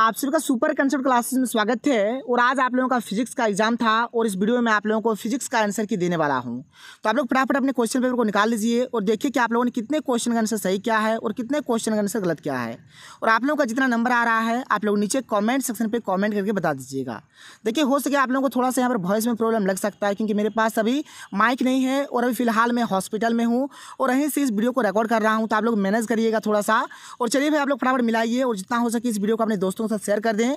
आप सभी का सुपर कंसेप्ट क्लासेस में स्वागत है और आज आप लोगों का फिजिक्स का एग्जाम था और इस वीडियो में आप लोगों को फिजिक्स का आंसर की देने वाला हूं तो आप लोग फटाफट अपने क्वेश्चन पेपर को निकाल लीजिए और देखिए कि आप लोगों ने कितने क्वेश्चन का आंसर सही किया है और कितने क्वेश्चन का आंसर गलत किया है और आप लोगों का जितना नंबर आ रहा है आप लोग नीचे कॉमेंट सेक्शन पर कॉमेंट करके बता दीजिएगा देखिए हो सके आप लोगों को थोड़ा सा यहाँ पर वॉइस में प्रॉब्लम लग सकता है क्योंकि मेरे पास अभी माइक नहीं है और अभी फिलहाल मैं हॉस्पिटल में हूँ और यहीं से इस वीडियो को रिकॉर्ड कर रहा हूँ तो आप लोग मैनेज करिएगा थोड़ा सा और चलिए भाई आप लोग फटाफट मिलाइए और जितना हो सके इस वीडियो को अपने दोस्तों साथ शेयर कर दें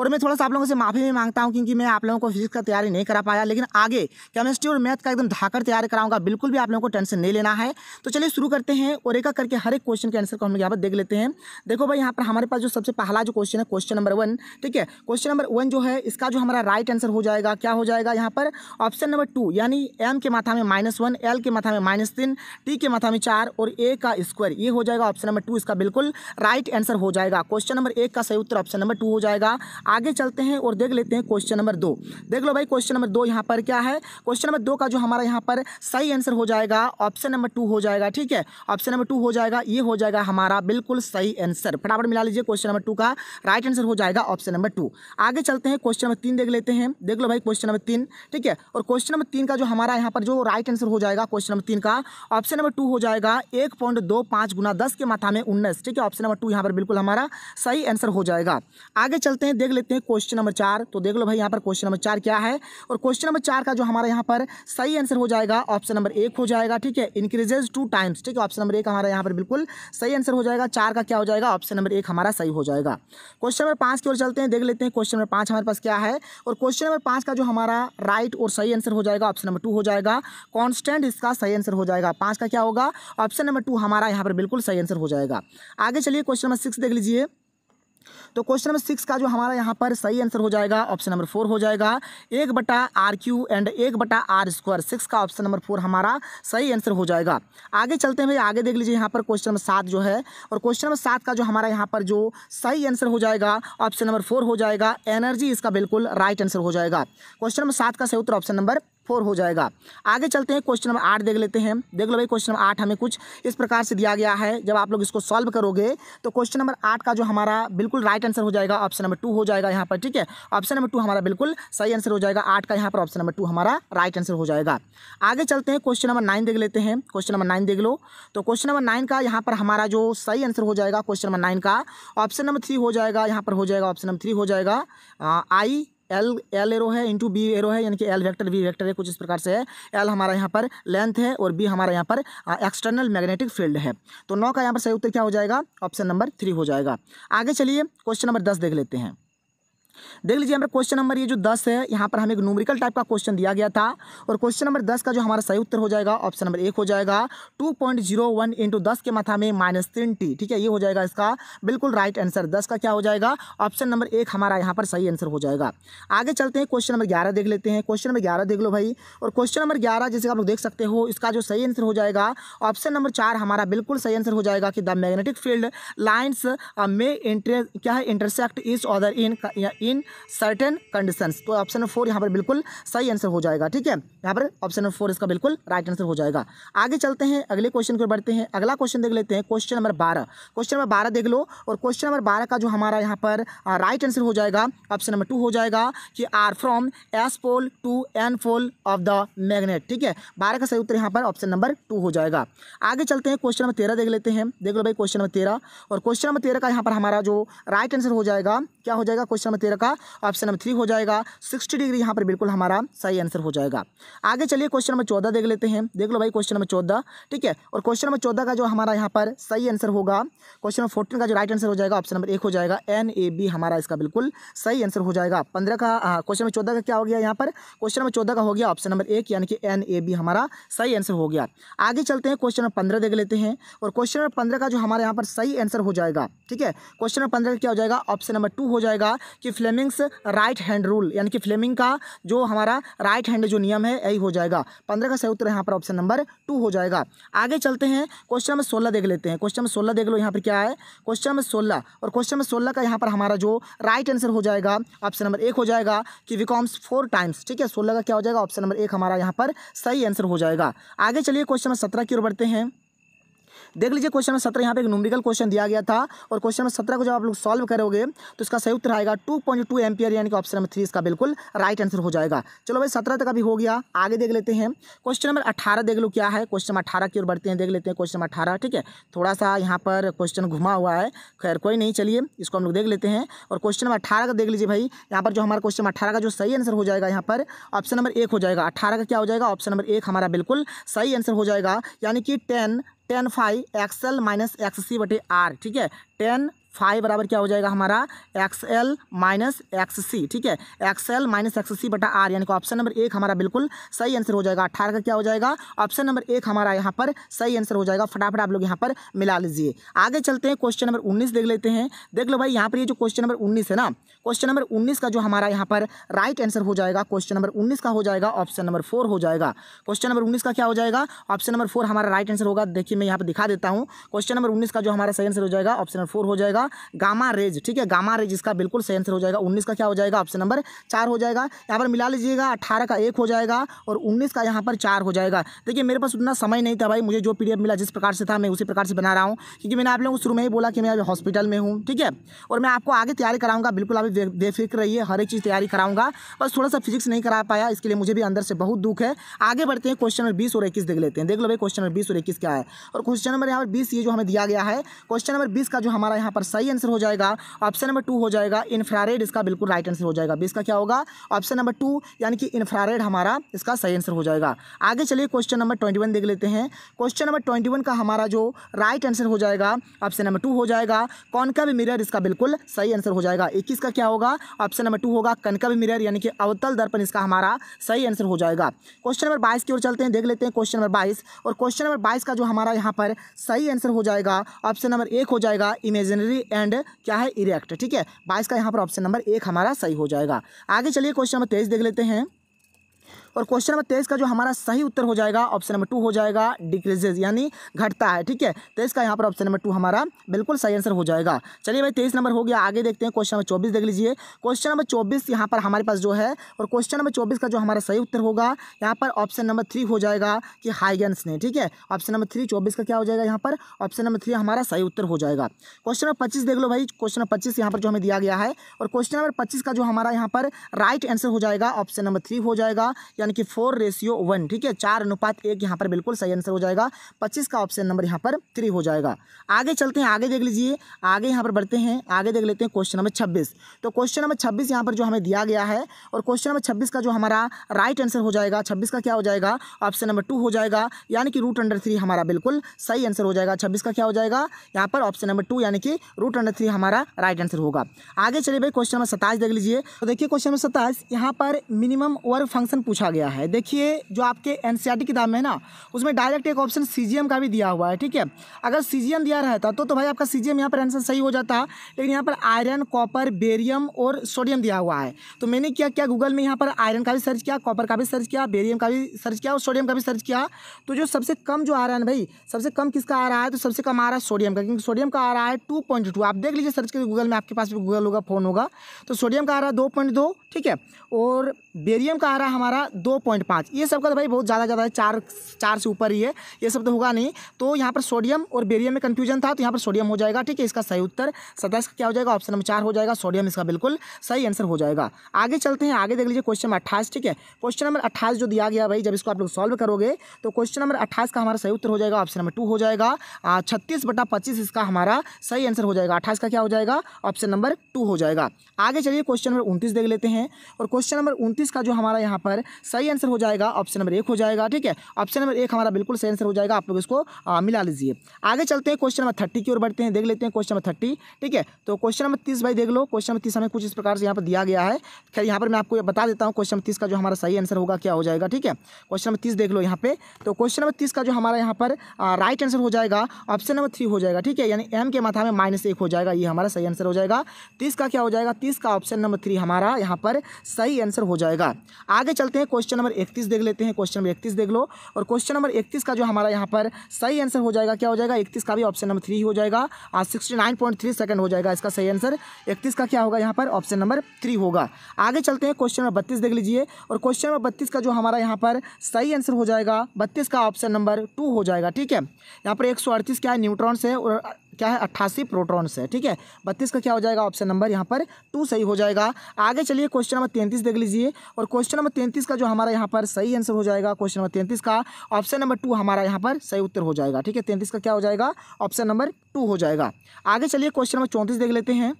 और मैं थोड़ा सा आप लोगों से माफ़ी भी मांगता हूँ क्योंकि मैं आप लोगों को फिजिक्स का तैयारी नहीं करा पाया लेकिन आगे केमिस्ट्री और मैथ का एकदम धाकर तैयार कराऊंगा बिल्कुल भी आप लोगों को टेंशन नहीं लेना है तो चलिए शुरू करते हैं और एक करके हर एक क्वेश्चन के आंसर को हम यहाँ पर देख लेते हैं देखो भाई यहाँ पर हमारे पास जो सबसे पहला जो क्वेश्चन है क्वेश्चन नंबर वन ठीक है क्वेश्चन नंबर वन जो है इसका जो हमारा राइट आंसर हो जाएगा क्या हो जाएगा यहाँ पर ऑप्शन नंबर टू यानी एम के माथा में माइनस वन एल के माथा में माइनस तीन टी के माथा में चार और ए का स्क्वायर ये हो जाएगा ऑप्शन नंबर टू इसका बिल्कुल राइट आंसर हो जाएगा क्वेश्चन नंबर एक का सही उत्तर ऑप्शन नंबर टू हो जाएगा आगे चलते हैं और देख लेते हैं क्वेश्चन नंबर दो देख लो भाई क्वेश्चन नंबर दो यहाँ पर क्या है क्वेश्चन नंबर दो का जो हमारा यहाँ पर सही आंसर हो जाएगा ऑप्शन नंबर टू हो जाएगा ठीक है ऑप्शन नंबर टू हो जाएगा ये हो जाएगा हमारा बिल्कुल सही आंसर फटाफट मिला लीजिए क्वेश्चन नंबर टू का राइट आंसर हो जाएगा ऑप्शन नंबर टू आगे चलते हैं क्वेश्चन नंबर तीन देख लेते हैं देख लो भाई क्वेश्चन नंबर तीन ठीक है और क्वेश्चन नंबर तीन का जो हमारा यहाँ पर जो राइट आंसर हो जाएगा क्वेश्चन नंबर तीन का ऑप्शन नंबर टू हो जाएगा एक पॉइंट दो पांच गुना दस के माथा में उन्नीस ठीक है ऑप्शन नंबर टू यहाँ पर बिल्कुल हमारा सही आंसर हो जाएगा आगे चलते हैं देख देख लेते हैं क्वेश्चन नंबर चार तो देख लो भाई यहाँ पर क्वेश्चन नंबर चार क्या है और क्वेश्चन नंबर चार का जो हमारा यहाँ पर सही आंसर हो जाएगा ऑप्शन नंबर एक हो जाएगा ठीक है इंक्रीजेज टू टाइम्स ठीक है ऑप्शन नंबर एक हमारा यहाँ पर बिल्कुल सही आंसर हो जाएगा चार का क्या हो जाएगा ऑप्शन नंबर एक हमारा सही हो जाएगा क्वेश्चन नंबर पाँच की ओर चलते हैं देख लेते हैं क्वेश्चन नंबर पाँच हमारे पास क्या है और क्वेश्चन नंबर पाँच का जो हमारा राइट और सही आंसर हो जाएगा ऑप्शन नंबर टू हो जाएगा कॉन्स्टेंट इसका सही आंसर हो जाएगा पाँच का क्या होगा ऑप्शन नंबर टू हमारा यहाँ पर बिल्कुल सही आंसर हो जाएगा आगे चलिए क्वेश्चन नंबर सिक्स देख लीजिए तो क्वेश्चन नंबर सिक्स का जो हमारा यहाँ पर सही आंसर हो जाएगा ऑप्शन नंबर फोर हो जाएगा एक बटा आर क्यू एंड एक बटा आर स्क्वायर सिक्स का ऑप्शन नंबर फोर हमारा सही आंसर हो जाएगा आगे चलते हैं आगे देख लीजिए यहाँ पर क्वेश्चन नंबर सात जो है और क्वेश्चन नंबर सात का जो हमारा यहाँ पर जो सही आंसर हो जाएगा ऑप्शन नंबर फोर हो जाएगा एनर्जी इसका बिल्कुल राइट आंसर हो जाएगा क्वेश्चन नंबर सात का सही उत्तर ऑप्शन नंबर फोर हो जाएगा आगे चलते हैं क्वेश्चन नंबर आठ देख लेते हैं देख लो भाई क्वेश्चन नंबर आठ हमें कुछ इस प्रकार से दिया गया है जब आप लोग इसको सॉल्व करोगे तो क्वेश्चन नंबर आठ का जो हमारा बिल्कुल राइट आंसर हो जाएगा ऑप्शन नंबर टू हो जाएगा यहाँ पर ठीक है ऑप्शन नंबर टू हमारा बिल्कुल सही आंसर हो जाएगा आठ का यहाँ पर ऑप्शन नंबर टू हमारा राइट आंसर हो जाएगा आगे चलते हैं क्वेश्चन नंबर नाइन देख लेते हैं क्वेश्चन नंबर नाइन देख लो तो क्वेश्चन नंबर नाइन का यहाँ पर हमारा जो सही आंसर हो जाएगा क्वेश्चन नंबर नाइन का ऑप्शन नंबर थ्री हो जाएगा यहाँ पर हो जाएगा ऑप्शन नंबर थ्री हो जाएगा आई एल एल एरो है इंटू बी एरो है यानी कि एल वेक्टर बी वेक्टर है कुछ इस प्रकार से है एल हमारा यहाँ पर लेंथ है और बी हमारा यहाँ पर एक्सटर्नल मैग्नेटिक फील्ड है तो नौ का यहाँ पर सही उत्तर क्या हो जाएगा ऑप्शन नंबर थ्री हो जाएगा आगे चलिए क्वेश्चन नंबर दस देख लेते हैं देख लीजिए हमारे क्वेश्चन नंबर ये जो दस है यहाँ पर हमें एक न्यूमरिकल टाइप का क्वेश्चन दिया गया था और क्वेश्चन नंबर दस का जो हमारा सही उत्तर हो जाएगा ऑप्शन नंबर एक हो जाएगा two point zero one into दस के माथा में माइनस तीन टी ठीक है ये हो जाएगा इसका बिल्कुल राइट आंसर दस का क्या हो जाएगा ऑप्शन नंबर एक हमारा यहाँ पर सही आंसर हो जाएगा आगे चलते हैं क्वेश्चन नंबर ग्यारह देख लेते हैं क्वेश्चन नंबर ग्यारह देख लो भाई और क्वेश्चन नंबर ग्यारह जैसे आप लोग देख सकते हो इसका जो सही आंसर हो जाएगा ऑप्शन नंबर चार हमारा बिल्कुल सही आंसर हो जाएगा कि द मैग्नेटिक फील्ड लाइन्स में इंटर क्या है intersect is other in in certain conditions तो ऑप्शन नंबर फोर यहाँ पर बिल्कुल सही आंसर हो जाएगा ठीक है यहाँ पर ऑप्शन नंबर फोर इसका बिल्कुल राइट आंसर हो जाएगा आगे चलते हैं अगले क्वेश्चन को बढ़ते हैं अगला क्वेश्चन देख लेते हैं क्वेश्चन नंबर बारह क्वेश्चन नंबर बारह देख लो और क्वेश्चन नंबर बारह का जो हमारा यहाँ पर राइट आंसर हो जाएगा ऑप्शन नंबर टू हो जाएगा कि R from S pole to N pole of the magnet ठीक है बारह का सही उत्तर यहाँ पर ऑप्शन नंबर टू हो जाएगा आगे चलते हैं क्वेश्चन नंबर तेरह देख लेते हैं देख लो भाई क्वेश्चन नंबर तेरह और क्वेश्चन नंबर तेरह का यहाँ पर हमारा जो राइट आंसर हो जाएगा क्या हो जाएगा क्वेश्चन नंबर तेरह रखा ऑप्शन नंबर थ्री हो जाएगा सिक्सटी डिग्री यहाँ पर बिल्कुल हमारा सही आंसर हो जाएगा आगे चलिए क्वेश्चन नंबर चौदह देख लेते हैं देख लो भाई क्वेश्चन नंबर चौदह ठीक है और क्वेश्चन नंबर चौदह का जो हमारा यहाँ पर सही आंसर होगा क्वेश्चन नंबर फोर्टीन का जो राइट आंसर हो जाएगा ऑप्शन नंबर एक हो जाएगा एन ए बी हमारा इसका बिल्कुल सही आंसर हो जाएगा पंद्रह का क्वेश्चन नंबर चौदह का क्या हो गया यहाँ पर क्वेश्चन नंबर चौदह का हो गया ऑप्शन नंबर एक यानी कि एन ए बी हमारा सही आंसर हो गया आगे चलते हैं क्वेश्चन नंबर पंद्रह देख लेते हैं और क्वेश्चन नंबर पंद्रह का जो हमारे यहाँ पर सही आंसर हो जाएगा ठीक है क्वेश्चन नंबर पंद्रह का क्या हो जाएगा ऑप्शन नंबर टू हो जाएगा कि फ्लेमिंग्स राइट हैंड रूल यानी कि फ्लेमिंग का जो हमारा राइट हैंड जो नियम है यही हो जाएगा पंद्रह का सही उत्तर यहाँ पर ऑप्शन नंबर टू हो जाएगा आगे चलते हैं क्वेश्चन नंबर सोलह देख लेते हैं क्वेश्चन नंबर सोलह देख लो यहाँ पर क्या है क्वेश्चन नंबर सोलह और क्वेश्चन नंबर सोलह का यहाँ पर हमारा जो राइट आंसर हो जाएगा ऑप्शन नंबर एक हो जाएगा कि विकॉम्स फोर टाइम्स ठीक है सोलह का क्या हो जाएगा ऑप्शन नंबर एक हमारा यहाँ पर सही आंसर हो जाएगा आगे चलिए क्वेश्चन नंबर सत्रह की ओर बढ़ते हैं देख लीजिए क्वेश्चन में सत्रह यहाँ पे एक नुमरिकल क्वेश्चन दिया गया था और क्वेश्चन में सत्रह को जब आप लोग सॉल्व करोगे तो इसका सही उत्तर आएगा टू पॉइंट टू एमपियर यानी कि ऑप्शन नंबर थ्री इसका बिल्कुल राइट आंसर हो जाएगा चलो भाई सत्रह तक अभी हो गया आगे देख लेते हैं क्वेश्चन नंबर अठारह देख लो क्या है क्वेश्चन नंबर अठारह की ओर बढ़ते हैं देख लेते हैं क्वेश्चन नंबर अठारह ठीक है थोड़ा सा यहाँ पर क्वेश्चन घुमा हुआ है खैर कोई नहीं चलिए इसको हम लोग देख लेते हैं और क्वेश्चन नंबर अठारह का देख लीजिए भाई यहाँ पर जो हमारा क्वेश्चन अठारह का जो सही आंसर हो जाएगा यहाँ पर ऑप्शन नंबर एक हो जाएगा अठारह का क्या हो जाएगा ऑप्शन नंबर एक हमारा बिल्कुल सही आंसर हो जाएगा यानी कि ten ten five XL minus X C बटे आर ठीक है टेन फाइव बराबर क्या हो जाएगा हमारा X L minus X C ठीक है X L minus X C बटा आर यानी कि ऑप्शन नंबर एक हमारा बिल्कुल सही आंसर हो जाएगा अठारह का क्या हो जाएगा ऑप्शन नंबर एक हमारा यहाँ पर सही आंसर हो जाएगा फटाफट आप लोग यहाँ पर मिला लीजिए आगे चलते हैं क्वेश्चन नंबर उन्नीस देख लेते हैं देख लो भाई यहाँ पर ये जो क्वेश्चन नंबर उन्नीस है ना क्वेश्चन नंबर उन्नीस का जो हमारा यहाँ पर राइट आंसर हो जाएगा क्वेश्चन नंबर उन्नीस का हो जाएगा ऑप्शन नंबर फोर हो जाएगा क्वेश्चन नंबर उन्नीस का क्या हो जाएगा ऑप्शन नंबर फोर हमारा राइट आंसर होगा देखिए मैं यहाँ पर दिखा देता हूँ क्वेश्चन नंबर उन्नीस का जो हमारा सही आंसर हो जाएगा ऑप्शन नंबर फोर हो जाएगा होगा गामा रेज ठीक है गामा रेज इसका बिल्कुल सही आंसर हो जाएगा उन्नीस का क्या हो जाएगा ऑप्शन नंबर चार हो जाएगा यहाँ पर मिला लीजिएगा अठारह का एक हो जाएगा और उन्नीस का यहाँ पर चार हो जाएगा देखिए मेरे पास उतना समय नहीं था भाई मुझे जो पी मिला जिस प्रकार से था मैं उसी प्रकार से बना रहा हूँ क्योंकि मैंने आप लोगों को शुरू में ही बोला कि मैं अभी हॉस्पिटल में हूँ ठीक है और मैं आपको आगे तैयारी कराऊंगा बिल्कुल अभी बेफिक्र रहिए हर एक चीज़ तैयारी कराऊंगा बस थोड़ा सा फिजिक्स नहीं करा पाया इसके लिए मुझे भी अंदर से बहुत दुख है आगे बढ़ते हैं क्वेश्चन नंबर बीस और इक्कीस देख लेते हैं देख लो भाई क्वेश्चन नंबर बीस और इक्कीस क्या है और क्वेश्चन नंबर यहाँ पर बीस ये जो हमें दिया गया है क्वेश्चन नंबर बीस का जो हमारा यहाँ पर सही आंसर हो जाएगा ऑप्शन नंबर टू हो जाएगा इन्फ्रारेड इसका बिल्कुल राइट आंसर हो जाएगा इसका क्या होगा ऑप्शन नंबर टू यानी कि इन्फ्रारेड हमारा इसका सही आंसर हो जाएगा आगे चलिए क्वेश्चन नंबर ट्वेंटी देख लेते हैं क्वेश्चन नंबर ट्वेंटी का हमारा जो राइट आंसर हो जाएगा ऑप्शन नंबर टू हो जाएगा भी मिररर इसका बिल्कुल सही आंसर हो जाएगा इक्कीस का क्या होगा ऑप्शन नंबर टू होगा कनकव मिरर यानी कि अवतल दर्पण इसका हमारा सही आंसर हो जाएगा क्वेश्चन नंबर बाईस की ओर चलते हैं देख लेते हैं क्वेश्चन नंबर बाईस और क्वेश्चन नंबर बाईस का जो हमारा यहाँ पर सही आंसर हो जाएगा ऑप्शन नंबर एक हो जाएगा इमेजनरी एंड क्या है इरेक्ट ठीक है बाईस का यहाँ पर ऑप्शन नंबर एक हमारा सही हो जाएगा आगे चलिए क्वेश्चन नंबर तेईस देख लेते हैं और क्वेश्चन नंबर तेईस का जो हमारा सही उत्तर हो जाएगा ऑप्शन नंबर टू हो जाएगा डिक्रीजेज यानी घटता है ठीक है तेईस तो का यहाँ पर ऑप्शन नंबर टू हमारा बिल्कुल सही आंसर हो जाएगा चलिए भाई तेईस नंबर हो गया आगे देखते हैं क्वेश्चन नंबर चौबीस देख लीजिए क्वेश्चन नंबर चौबीस यहाँ पर हमारे पास जो है और क्वेश्चन नंबर चौबीस का जो हमारा सही उत्तर होगा यहाँ पर ऑप्शन नंबर थ्री हो जाएगा कि हाइगेंस ने ठीक है ऑप्शन नंबर थ्री चौबीस का क्या हो जाएगा यहाँ पर ऑप्शन नंबर थ्री हमारा सही उत्तर हो जाएगा क्वेश्चन नंबर पच्चीस देख लो भाई क्वेश्चन नंबर पच्चीस यहाँ पर जो हमें दिया गया है और क्वेश्चन नंबर पच्चीस का जो हमारा यहाँ पर राइट आंसर हो जाएगा ऑप्शन नंबर थ्री हो जाएगा यानी कि फोर रेशियो वन ठीक है चार अनुपात एक यहाँ पर बिल्कुल सही आंसर हो जाएगा पच्चीस का ऑप्शन नंबर यहाँ पर थ्री हो जाएगा आगे चलते हैं आगे देख लीजिए आगे यहाँ पर बढ़ते हैं आगे देख लेते हैं क्वेश्चन नंबर छब्बीस तो क्वेश्चन नंबर छब्बीस यहाँ पर जो हमें दिया गया है और क्वेश्चन नंबर छब्बीस का जो हमारा राइट आंसर हो जाएगा छब्बीस का क्या हो जाएगा ऑप्शन नंबर टू हो जाएगा यानी कि रूट अंडर थ्री हमारा बिल्कुल सही आंसर हो जाएगा छब्बीस का क्या हो जाएगा यहाँ पर ऑप्शन नंबर टू यानी कि रूट अंडर थ्री हमारा राइट आंसर होगा आगे चलिए भाई क्वेश्चन नंबर सताइस देख लीजिए तो देखिए क्वेश्चन नंबर सताइस यहाँ पर मिनिमम वर्क फंक्शन पूछा गया है देखिए जो आपके एन e किताब में है ना उसमें डायरेक्ट एक ऑप्शन सी का भी दिया हुआ है ठीक है अगर सी दिया रहता तो तो भाई आपका सी यहाँ पर आंसर सही हो जाता लेकिन यहाँ पर आयरन कॉपर बेरियम और सोडियम दिया हुआ है तो मैंने क्या क्या गूगल में यहाँ पर आयरन का भी सर्च किया कॉपर का भी सर्च किया बेरियम का भी सर्च किया और सोडियम का भी सर्च किया तो जो सबसे कम जो आ रहा है भाई सबसे कम किसका आ रहा है तो सबसे कम आ रहा है सोडियम का क्योंकि सोडियम का आ रहा है टू पॉइंट टू आप देख लीजिए सर्च करिए गूगल में आपके पास भी गूगल होगा फ़ोन होगा तो सोडियम का आ रहा है दो पॉइंट दो ठीक है और बेरियम का आ रहा है हमारा दो पॉइंट पाँच ये सब का तो भाई बहुत ज़्यादा ज़्यादा है चार चार से ऊपर ही है ये सब तो होगा नहीं तो यहाँ पर सोडियम और बेरियम में कन्फ्यूजन था तो यहाँ पर सोडियम हो जाएगा ठीक है इसका सही उत्तर सदस्य का क्या हो जाएगा ऑप्शन नंबर चार हो जाएगा सोडियम इसका बिल्कुल सही आंसर हो जाएगा आगे चलते हैं आगे देख लीजिए क्वेश्चन नंबर अट्ठाईस ठीक है क्वेश्चन नंबर अट्ठाईस जो दिया गया भाई जब इसको आप लोग सॉल्व करोगे तो क्वेश्चन नंबर अट्ठाईस का हमारा सही उत्तर हो जाएगा ऑप्शन नंबर टू हो जाएगा छत्तीस बटा पच्चीस इसका हमारा सही आंसर हो जाएगा अट्ठाईस का क्या हो जाएगा ऑप्शन नंबर टू हो जाएगा आगे चलिए क्वेश्चन नंबर उनतीस देख लेते हैं और क्वेश्चन नंबर उनतीस पैंतीस का जो हमारा यहाँ पर सही आंसर हो जाएगा ऑप्शन नंबर एक हो जाएगा ठीक है ऑप्शन नंबर एक हमारा बिल्कुल सही आंसर हो जाएगा आप लोग इसको मिला लीजिए आगे चलते हैं क्वेश्चन नंबर थर्टी की ओर बढ़ते हैं देख लेते हैं क्वेश्चन नंबर थर्टी ठीक है तो क्वेश्चन नंबर तीस भाई देख लो क्वेश्चन नंबर तीस हमें कुछ इस प्रकार से यहाँ पर दिया गया है खैर यहाँ पर मैं आपको बता देता हूँ क्वेश्चन तीस का जो हमारा सही आंसर होगा क्या हो जाएगा ठीक है क्वेश्चन नंबर तीस देख लो यहाँ पे तो क्वेश्चन नंबर तीस का जो हमारा यहाँ पर राइट आंसर हो जाएगा ऑप्शन नंबर थ्री हो जाएगा ठीक है यानी एम के माथा में माइनस एक हो जाएगा ये हमारा सही आंसर हो जाएगा तीस का क्या हो जाएगा तीस का ऑप्शन नंबर थ्री हमारा यहाँ पर सही आंसर हो जाएगा जाएगा आगे चलते हैं क्वेश्चन नंबर इकतीस देख लेते हैं क्वेश्चन नंबर इकतीस देख लो और क्वेश्चन नंबर इकतीस का जो हमारा यहाँ पर सही आंसर हो जाएगा क्या हो जाएगा इकतीस का भी ऑप्शन नंबर थ्री हो जाएगा आज सिक्सटी सेकंड हो जाएगा इसका सही आंसर इकतीस का क्या होगा यहाँ पर ऑप्शन नंबर थ्री होगा आगे चलते हैं क्वेश्चन नंबर बत्तीस देख लीजिए और क्वेश्चन नंबर बत्तीस का जो हमारा यहाँ पर सही आंसर हो जाएगा बत्तीस का ऑप्शन नंबर टू हो जाएगा ठीक है यहाँ पर एक क्या है न्यूट्रॉन्स है और क्या है अट्ठासी प्रोटॉन्स है ठीक है बत्तीस का क्या हो जाएगा ऑप्शन नंबर यहाँ पर टू सही हो जाएगा आगे चलिए क्वेश्चन नंबर तैंतीस देख लीजिए और क्वेश्चन नंबर तैंतीस का जो हमारा यहाँ पर सही आंसर हो जाएगा क्वेश्चन नंबर तैंतीस का ऑप्शन नंबर टू हमारा यहाँ पर सही उत्तर हो जाएगा ठीक है तैंतीस का क्या हो जाएगा ऑप्शन नंबर टू हो जाएगा आगे चलिए क्वेश्चन नंबर चौंतीस देख लेते हैं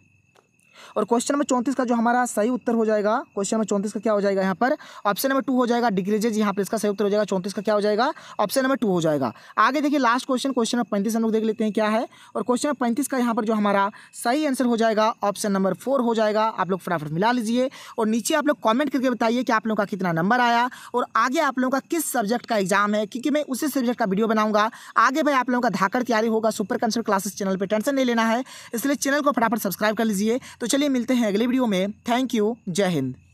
और क्वेश्चन नंबर चौंतीस का जो हमारा सही उत्तर हो जाएगा क्वेश्चन नंबर चौंतीस का क्या हो जाएगा यहाँ पर ऑप्शन नंबर टू हो जाएगा डिग्रेजेज यहाँ पर इसका सही उत्तर हो जाएगा चौंतीस का क्या हो जाएगा ऑप्शन नंबर टू हो जाएगा आगे देखिए लास्ट क्वेश्चन क्वेश्चन नंबर पैंतीस हम लोग देख लेते हैं क्या है और क्वेश्चन नंबर पैंतीस का यहाँ पर जो हमारा सही आंसर हो जाएगा ऑप्शन नंबर फोर हो जाएगा आप लोग फटाफट मिला लीजिए और नीचे आप लोग कॉमेंट करके बताइए कि आप लोगों का कितना नंबर आया और आगे आप लोगों का किस सब्जेक्ट का एग्जाम है क्योंकि मैं उसी सब्जेक्ट का वीडियो बनाऊंगा आगे भाई आप लोगों का धाकर तैयारी होगा सुपर कंसल्ट क्लासेस चैनल पर टेंशन नहीं लेना है इसलिए चैनल को फटाफट सब्सक्राइब कर लीजिए तो चलिए मिलते हैं अगले वीडियो में थैंक यू जय हिंद